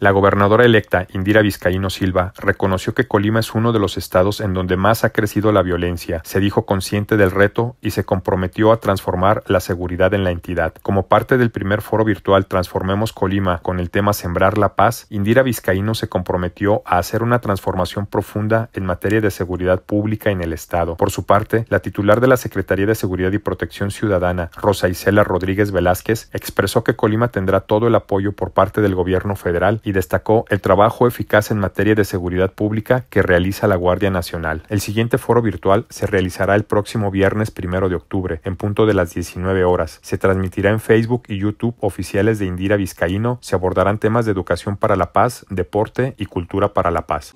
La gobernadora electa Indira Vizcaíno Silva reconoció que Colima es uno de los estados en donde más ha crecido la violencia, se dijo consciente del reto y se comprometió a transformar la seguridad en la entidad. Como parte del primer foro virtual Transformemos Colima con el tema Sembrar la Paz, Indira Vizcaíno se comprometió a hacer una transformación profunda en materia de seguridad pública en el estado. Por su parte, la titular de la Secretaría de Seguridad y Protección Ciudadana, Rosa Isela Rodríguez Velázquez, expresó que Colima tendrá todo el apoyo por parte del gobierno federal y y destacó el trabajo eficaz en materia de seguridad pública que realiza la Guardia Nacional. El siguiente foro virtual se realizará el próximo viernes 1 de octubre, en punto de las 19 horas. Se transmitirá en Facebook y YouTube oficiales de Indira Vizcaíno. Se abordarán temas de educación para la paz, deporte y cultura para la paz.